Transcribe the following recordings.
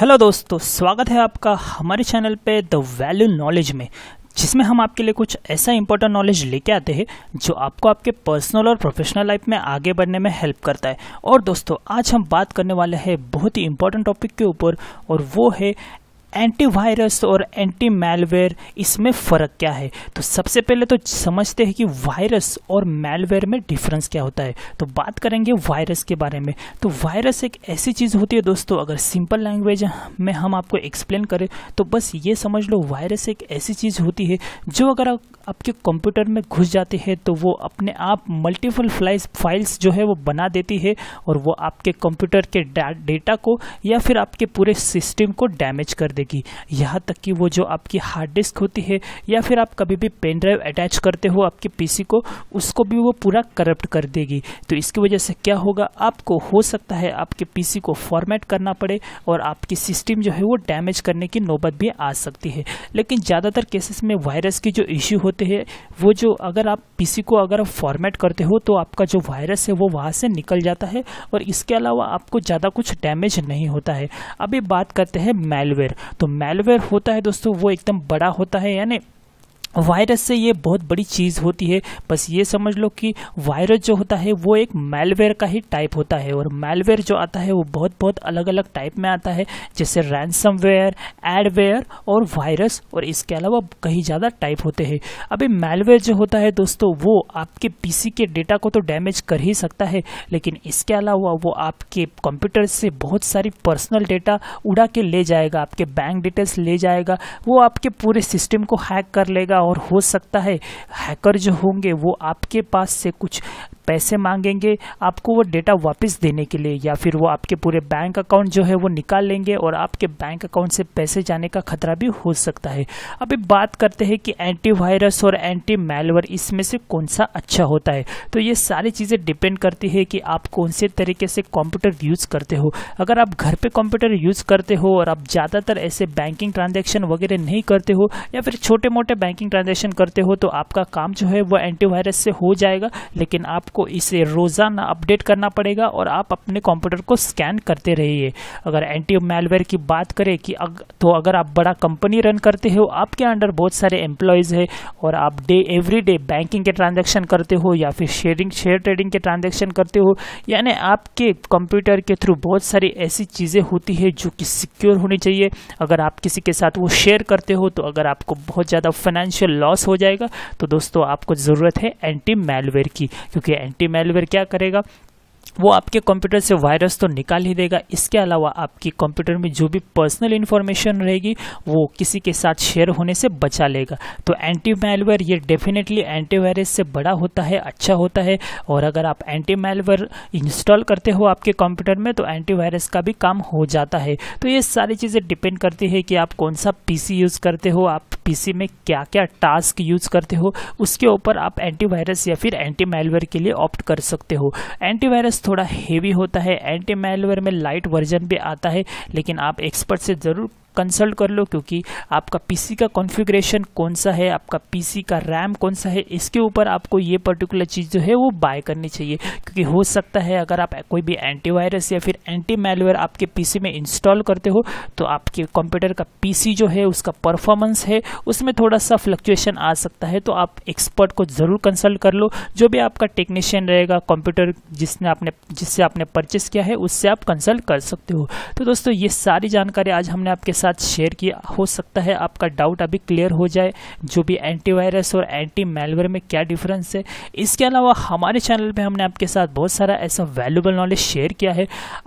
hello दोस्तों स्वागत है आपका हमारे चैनल पे द वैल्यू नॉलेज में जिसमें हम आपके लिए कुछ ऐसा इंपॉर्टेंट नॉलेज लेके आते हैं जो आपको आपके पर्सनल और प्रोफेशनल लाइफ में आगे बढ़ने में हेल्प करता है और दोस्तों आज हम बात करने वाले हैं बहुत ही इंपॉर्टेंट टॉपिक के ऊपर और वो है एंटीवायरस और एंटी मेलवेयर इसमें फ़र्क क्या है तो सबसे पहले तो समझते हैं कि वायरस और मेलवेयर में डिफरेंस क्या होता है तो बात करेंगे वायरस के बारे में तो वायरस एक ऐसी चीज़ होती है दोस्तों अगर सिंपल लैंग्वेज में हम आपको एक्सप्लेन करें तो बस ये समझ लो वायरस एक ऐसी चीज़ होती है जो अगर आप, आपके कंप्यूटर में घुस जाती है तो वो अपने आप मल्टीपल फ्लाइज फाइल्स जो है वो बना देती है और वो आपके कंप्यूटर के डेटा को या फिर आपके पूरे सिस्टम को डैमेज कर देती करेगी यहाँ तक कि वो जो आपकी हार्ड डिस्क होती है या फिर आप कभी भी पेन ड्राइव अटैच करते हो आपके पीसी को उसको भी वो पूरा करप्ट कर देगी तो इसकी वजह से क्या होगा आपको हो सकता है आपके पीसी को फॉर्मेट करना पड़े और आपकी सिस्टम जो है वो डैमेज करने की नौबत भी आ सकती है लेकिन ज़्यादातर केसेस में वायरस के जो इश्यू होते हैं वो जो अगर आप पीसी को अगर आप फॉर्मेट करते हो तो आपका जो वायरस है वो वहाँ से निकल जाता है और इसके अलावा आपको ज़्यादा कुछ डैमेज नहीं होता है अभी बात करते हैं मेलवेयर तो मेलवेयर होता है दोस्तों वो एकदम बड़ा होता है यानी वायरस से ये बहुत बड़ी चीज़ होती है बस ये समझ लो कि वायरस जो होता है वो एक मेलवेयर का ही टाइप होता है और मेलवेयर जो आता है वो बहुत बहुत अलग अलग टाइप में आता है जैसे रैंसमवेयर एडवेयर और वायरस और इसके अलावा कहीं ज़्यादा टाइप होते हैं अभी मेलवेयर जो होता है दोस्तों वो आपके पीसी के डेटा को तो डैमेज कर ही सकता है लेकिन इसके अलावा वो आपके कंप्यूटर से बहुत सारी पर्सनल डेटा उड़ा के ले जाएगा आपके बैंक डिटेल्स ले जाएगा वो आपके पूरे सिस्टम को हैक कर लेगा और हो सकता है हैकर जो होंगे वो आपके पास से कुछ पैसे मांगेंगे आपको वो डेटा वापस देने के लिए या फिर वो आपके पूरे बैंक अकाउंट जो है वो निकाल लेंगे और आपके बैंक अकाउंट से पैसे जाने का खतरा भी हो सकता है अभी बात करते हैं कि एंटीवायरस और एंटी मेलवर इसमें से कौन सा अच्छा होता है तो ये सारी चीज़ें डिपेंड करती है कि आप कौन से तरीके से कंप्यूटर यूज़ करते हो अगर आप घर पे कंप्यूटर यूज़ करते हो और आप ज़्यादातर ऐसे बैंकिंग ट्रांजैक्शन वगैरह नहीं करते हो या फिर छोटे मोटे बैंकिंग ट्रांजैक्शन करते हो तो आपका काम जो है वो एंटीवायरस से हो जाएगा लेकिन आप आपको इसे रोज़ाना अपडेट करना पड़ेगा और आप अपने कंप्यूटर को स्कैन करते रहिए अगर एंटी मेलवेयर की बात करें कि अग, तो अगर आप बड़ा कंपनी रन करते हो आपके अंडर बहुत सारे एम्प्लॉयज़ है और आप डे एवरी डे बैंकिंग के ट्रांजेक्शन करते हो या फिर शेयरिंग शेयर ट्रेडिंग के ट्रांजेक्शन करते हो यानी आपके कंप्यूटर के थ्रू बहुत सारी ऐसी चीज़ें होती है जो कि सिक्योर होनी चाहिए अगर आप किसी के साथ वो शेयर करते हो तो अगर आपको बहुत ज़्यादा फाइनेंशियल लॉस हो जाएगा तो दोस्तों आपको ज़रूरत है एंटी मेलवेयर की क्योंकि एंटी मेलवेयर क्या करेगा वो आपके कंप्यूटर से वायरस तो निकाल ही देगा इसके अलावा आपकी कंप्यूटर में जो भी पर्सनल इन्फॉर्मेशन रहेगी वो किसी के साथ शेयर होने से बचा लेगा तो एंटी मेलवेयर ये डेफिनेटली एंटीवायरस से बड़ा होता है अच्छा होता है और अगर आप एंटी मेलवेयर इंस्टॉल करते हो आपके कंप्यूटर में तो एंटीवायरस का भी काम हो जाता है तो ये सारी चीज़ें डिपेंड करती है कि आप कौन सा पी यूज़ करते हो आप पी में क्या क्या टास्क यूज़ करते हो उसके ऊपर आप एंटीवायरस या फिर एंटी मेलवेयर के लिए ऑप्ट कर सकते हो एंटीवायरस थोड़ा हेवी होता है एंटी मेलवेयर में लाइट वर्जन भी आता है लेकिन आप एक्सपर्ट से ज़रूर कंसल्ट कर लो क्योंकि आपका पीसी का कॉन्फ़िगरेशन कौन सा है आपका पीसी का रैम कौन सा है इसके ऊपर आपको ये पर्टिकुलर चीज़ जो है वो बाय करनी चाहिए क्योंकि हो सकता है अगर आप कोई भी एंटीवायरस या फिर एंटी मेलवेयर आपके पीसी में इंस्टॉल करते हो तो आपके कंप्यूटर का पीसी जो है उसका परफॉर्मेंस है उसमें थोड़ा सा फ्लक्चुएशन आ सकता है तो आप एक्सपर्ट को ज़रूर कंसल्ट कर लो जो भी आपका टेक्नीशियन रहेगा कंप्यूटर जिसने आपने जिससे आपने परचेस किया है उससे आप कंसल्ट कर सकते हो तो दोस्तों ये सारी जानकारी आज हमने आपके साथ साथ शेयर किया हो सकता है आपका डाउट अभी क्लियर हो जाए जो भी एंटीवायरस और एंटी मेलवेयर में क्या डिफरेंस है इसके अलावा हमारे चैनल पे हमने आपके साथ बहुत सारा ऐसा वैल्यूबल नॉलेज शेयर किया है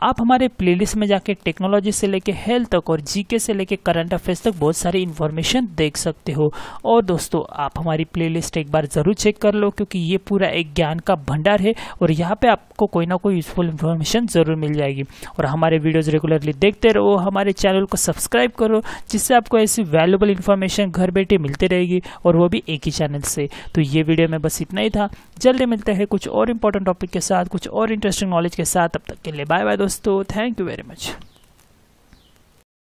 आप हमारे प्ले में जाके टेक्नोलॉजी से लेके हेल्थ तक और जीके से लेके करंट अफेयर्स तक बहुत सारी इन्फॉर्मेशन देख सकते हो और दोस्तों आप हमारी प्लेलिस्ट एक बार ज़रूर चेक कर लो क्योंकि ये पूरा एक ज्ञान का भंडार है और यहाँ पे आपको कोई ना कोई यूज़फुल इन्फॉर्मेशन ज़रूर मिल जाएगी और हमारे वीडियोज़ रेगुलरली देखते रहो हमारे चैनल को सब्सक्राइब सब्सक्राइब करो जिससे आपको ऐसी वैल्यूबल इन्फॉर्मेशन घर बैठे मिलती रहेगी और वो भी एक ही चैनल से तो ये वीडियो में बस इतना ही था जल्दी मिलते हैं कुछ और इंपॉर्टेंट टॉपिक के साथ कुछ और इंटरेस्टिंग नॉलेज के साथ अब तक के लिए बाय बाय दोस्तों थैंक यू वेरी मच